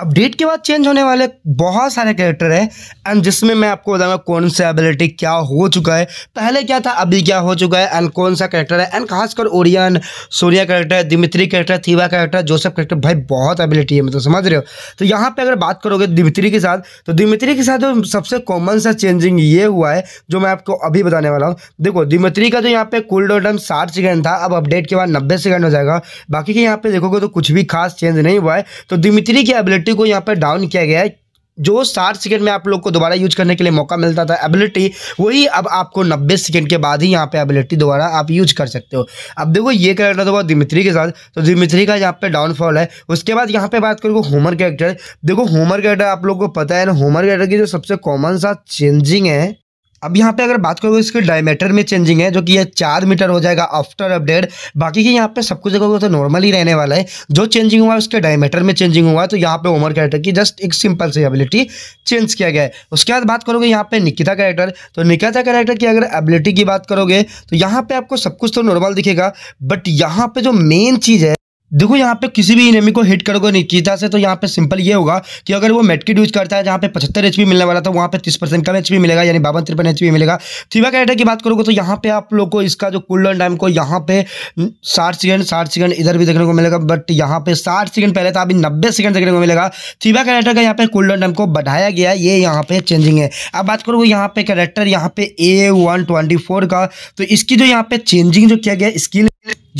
update के बाद change होने वाले बहुत सारे कैरेक्टर हैं एंड जिसमें मैं आपको बताऊंगा कौन सा एबिलिटी क्या हो चुका है पहले क्या था अभी क्या हो चुका है एंड कौन सा कैरेक्टर है एंड खासकर Orion Surya character Dimitri character Thiva character Joseph character भाई बहुत एबिलिटी है मतलब तो समझ रहे हो तो यहाँ पर अगर बात करोगे दिमित्री के साथ तो दिमित्री के साथ सबसे कॉमन सा चेंजिंग ये हुआ है जो मैं आपको अभी बताने वाला हूँ देखो दिमित्री का जो तो यहाँ पे कुल डाउन टाइम साठ सेकेंड था अब अपडेट के बाद नब्बे सेकेंड हो जाएगा बाकी के यहाँ पे देखोगे तो कुछ भी खास चेंज नहीं हुआ है तो दिमित्री की एबिलिटी एबिलिटी को यहाँ पर डाउन किया गया है जो साठ सेकेंड में आप लोग को दोबारा यूज करने के लिए मौका मिलता था एबिलिटी वही अब आपको नब्बे सेकेंड के बाद ही यहाँ पे एबिलिटी दोबारा आप यूज कर सकते हो अब देखो ये कैरेक्टर था दिमित्री के साथ तो दिमित्री का यहाँ पे डाउनफॉल है उसके बाद यहाँ पे बात करूँगा होमर कैरेक्टर देखो होमर कैरेक्टर आप लोग को पता है ना होमर कैरेक्टर की जो सबसे कॉमन सा चेंजिंग है अब यहाँ पे अगर बात करोगे इसके डायमीटर में चेंजिंग है जो कि ये चार मीटर हो जाएगा आफ्टर अपडेट बाकी के यहाँ पे सब कुछ देखोगे तो नॉर्मल ही रहने वाला है जो चेंजिंग हुआ है उसके डायमीटर में चेंजिंग हुआ है तो यहाँ पे ओमर कैरेक्टर की जस्ट एक सिंपल सी एबिलिटी चेंज किया गया है उसके बाद बात करोगे यहाँ पे निकिता कैरेक्टर तो निकिता कैरेक्टर की अगर एबिलिटी की बात करोगे तो यहाँ पे आपको सब कुछ तो नॉर्मल दिखेगा बट यहाँ पे जो मेन चीज़ है देखो यहाँ पे किसी भी इनेमी को हिट करोगे निकिता से तो यहाँ पे सिंपल ये होगा कि अगर वो मेडकिट यूज करता है जहाँ पे पचहत्तर एच मिलने वाला था वहाँ पे तीस परसेंट कम एच मिलेगा यानी बावन तिरपन एच मिलेगा थीवा कैरेक्टर की बात करोगे तो यहाँ पे आप लोग को इसका जो कूल टाइम को यहाँ पे हम्म, साठ सेकंड साठ सेकंड इधर भी देखने को मिलेगा बट यहाँ पे साठ सेकंड पहले था अभी नब्बे सेकंड देखने को मिलेगा थीवा कैरेक्टर का यहाँ पे कूल टाइम को बढ़ाया गया ये यहाँ पे चेंजिंग है अब बात करोगे यहाँ पे कैरेक्टर यहाँ पे ए का तो इसकी जो यहाँ पे चेंजिंग जो किया गया स्किल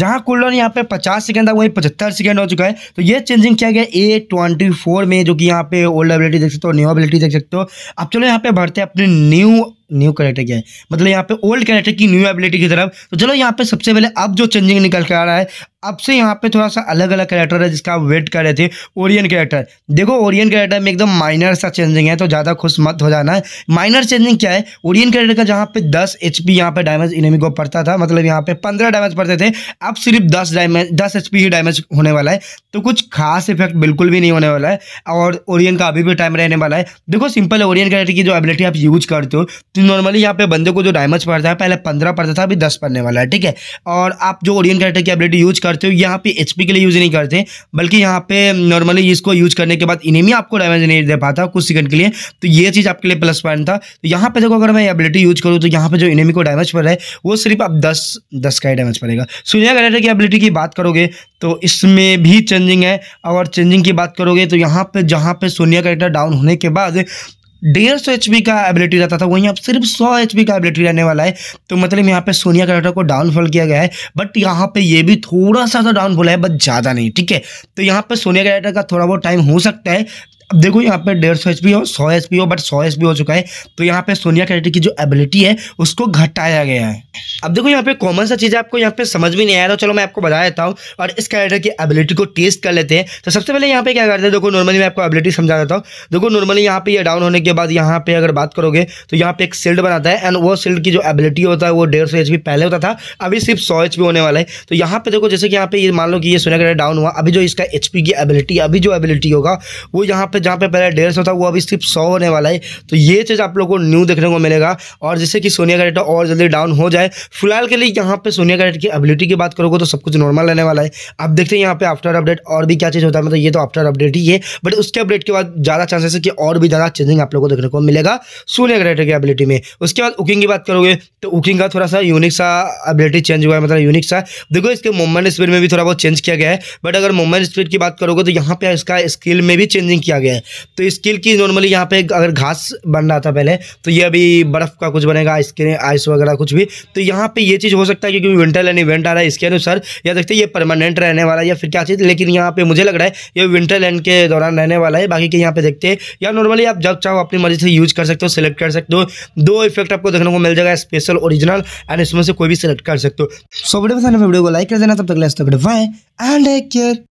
जहां कूलडाउन यहाँ पे 50 सेकंड था वहीं 75 सेकंड हो चुका है तो ये चेंजिंग किया गया ए ट्वेंटी फोर में जो कि यहाँ पे ओल्ड एबिलिटी देख सकते हो न्यू एबिलिटी देख सकते हो अब चलो यहाँ पे भरते हैं अपने न्यू न्यू कैरेक्टर क्या है मतलब यहाँ पे ओल्ड कैरेक्टर की न्यू एबिलिटी की तरफ तो चलो यहाँ पे सबसे पहले अब जो चेंजिंग निकल कर आ रहा है अब से यहाँ पे थोड़ा सा अलग अलग कैरेक्टर है जिसका आप वेट कर रहे थे ओरियन कैरेक्टर देखो ओरियन कैरेक्टर में एकदम माइनर सा चेंजिंग है तो ज़्यादा खुश मत हो जाना है माइनर चेंजिंग क्या है ओरियन कैरेक्टर का जहाँ पे दस एच पी यहाँ पे डैमेज इनमी को पड़ता था मतलब यहाँ पे पंद्रह डैमेज पड़ते थे अब सिर्फ दस डैमेज दस एच ही डैमेज होने वाला है तो कुछ खास इफेक्ट बिल्कुल भी नहीं होने वाला है और ओरियन का अभी भी टाइम रहने वाला है देखो सिंपल ओरियन कैरेक्टर की जो एबिलिटी आप यूज करते हो तो नॉर्मली यहाँ पे बंदे को जो डैमेज पड़ता है पहले पंद्रह पड़ता था अभी दस पड़ने वाला है ठीक है और आप जो ओरियन कैरेक्टर की एबिलिटी यूज करते हो यहाँ पे एच के लिए यूज नहीं करते बल्कि यहाँ पे नॉर्मली इसको यूज करने के बाद इन्हें आपको डैमेज नहीं दे पाता कुछ सेकंड के लिए तो ये चीज़ आपके लिए प्लस पॉइंट था तो यहाँ पे देखो अगर मैं एबिलिटी यूज करूँ तो यहाँ पे जो इनेमी को डैमेज पड़ रहा है वो सिर्फ आप दस दस का ही डैमेज पड़ेगा सो मीडिया क्रिएटर की एबिलिटी की बात करोगे तो इसमें भी चेंजिंग है और चेंजिंग की बात करोगे तो यहाँ पे जहाँ पे सोनिया कैरेक्टर डाउन होने के बाद डेढ़ सौ एच का एबिलिटी रहता था वहीं अब सिर्फ सौ एच का एबिलिटी रहने वाला है तो मतलब यहाँ पे सोनिया कैरेक्टर को डाउनफॉल किया गया है बट यहाँ पे ये भी थोड़ा सा तो डाउनफॉल है बट ज़्यादा नहीं ठीक है तो यहाँ पे सोनिया कैरेक्टर का थोड़ा बहुत टाइम हो सकता है अब देखो यहाँ पे डेढ़ सौ एच पी हो सौ एच पी हो बट सौ एच पी हो चुका है तो यहाँ पे सोनिया कैरेटी की जो एबिलिटी है उसको घटाया गया है अब देखो यहाँ पे कॉमन सा चीज़ आपको यहाँ पे समझ भी नहीं आया तो चलो मैं आपको बता देता हूँ और इस कैरेक्टर की एबिलिटी को टेस्ट कर लेते हैं तो सबसे पहले यहाँ पे क्या करते हैं देखो नॉर्मली मैं आपको एबिलिटी समझा देता हूँ देखो नॉर्मली यहाँ पे ये डाउन होने के बाद यहाँ पे अगर बात करोगे तो यहाँ पे एक सील्ड बनाता है एंड वो सील्ड की जो एबिलिटी होता है वो डेढ़ सौ एच पहले होता था अभी सिर्फ सौ एच होने वाला है तो यहाँ पे देखो जैसे कि यहाँ पे ये मान लो कि ये सोनिया कैरेक्टर डाउन हुआ अभी जो इसका एच की एबिलिटी अभी जो एबिलिटी होगा वो यहाँ पे पे जहाँ पे पहले डेढ़ सौ था वो अभी सिर्फ सौ होने वाला है तो ये चीज़ आप लोगों को न्यू देखने को मिलेगा और जिससे कि सोनिया का डेटा और जल्दी डाउन हो जाए फिलहाल के लिए यहाँ पे सोनिया का डेटा की एबिलिटी की बात करोगे तो सब कुछ नॉर्मल रहने वाला है अब देखते हैं यहाँ पे आफ्टर अपडेट और भी क्या चीज़ होता है मतलब ये तो आफ्टर अपडेट ही है बट उसके अपडेट के बाद ज़्यादा चांसेस है कि और भी ज़्यादा चेंजिंग आप लोग को देखने को मिलेगा सोनिया का डेटा की एबिलिटी में उसके बाद उकिंग की बात करोगे तो उकिंग का थोड़ा सा यूनिक सा एबिलिटी चेंज हुआ है मतलब यूनिक सा देखो इसके मूवमेंट स्पीड में भी थोड़ा बहुत चेंज किया गया है बट अगर मूवमेंट स्पीड की बात करोगे तो यहाँ पे इसका स्किल में भी चेंजिंग किया गया गए हैं तो स्किल की नॉर्मली यहाँ पे अगर घास बन रहा था पहले तो ये अभी बर्फ़ का कुछ बनेगा आइसक्रीम आइस वगैरह कुछ भी तो यहाँ पे ये चीज़ हो सकता है क्योंकि विंटर लैंड इवेंट आ रहा है इसके अनुसार या देखते तो ये परमानेंट रहने वाला है या फिर क्या चीज़ लेकिन यहाँ पे मुझे लग रहा है ये विंटर लैंड के दौरान रहने वाला है बाकी के यहाँ पे देखते हैं या नॉर्मली आप जब चाहो अपनी मर्जी से यूज कर सकते हो सिलेक्ट कर सकते हो दो इफेक्ट आपको देखने को मिल जाएगा स्पेशल ओरिजिनल एंड इसमें से कोई भी सिलेक्ट कर सकते हो सो वीडियो पसंद तो वीडियो को लाइक कर देना तब तक लेस तक बाय एंड टेक केयर